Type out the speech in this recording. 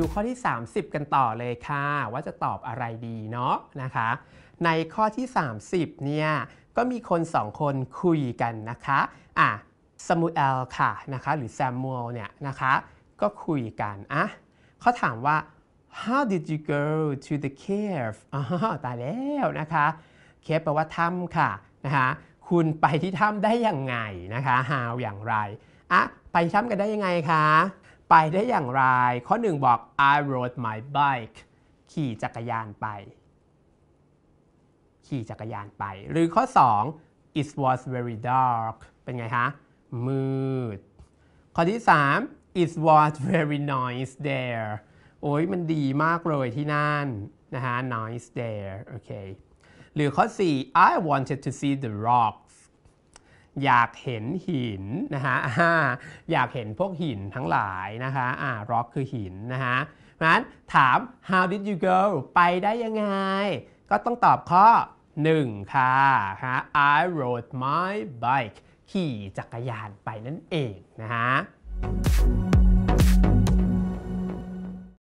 ดูข้อที่ 30 กันต่อเลยค่ะ ว่าจะตอบอะไรดีเนาะนะคะ ในข้อที่ 30 เนี่ย ก็มีคน 2 คนคุยกันนะคะอ่ะซามูเอลค่ะนะคะ หรือแซมมูเอลเนี่ยนะคะ ก็คุยกันอ่ะเขาถามว่า how did you go to the cave อ๋อตายแล้วนะคะ cave แปลว่าถ้ำค่ะนะคะคุณไปที่ถ้ำได้ยังไงนะคะ how อย่างไรอ่ะไปถ้ำกันได้ยังไงคะไปได้อย่างไร ข้อหนึ่งบอก I rode my bike ขี่จักรยานไป ขี่จักรยานไป หรือข้อ2 it was very dark เป็นไงฮะ มืด ข้อที่3 it was very nice there โอ้ย มันดีมากเลยที่นั่น นะฮะ nice there โอเค หรือข้อ4 I wanted to see the rocks อยากเห็นหินนะฮะอยากเห็นพวกหินทั้งหลายนะคะอ่า rock คือหินนะฮะนั้นถาม how did you go ไปได้ยังไง ก็ต้องตอบข้อ 1 ค่ะฮะ I rode my bike ขี่จักรยานไปนั่นเองนะฮะ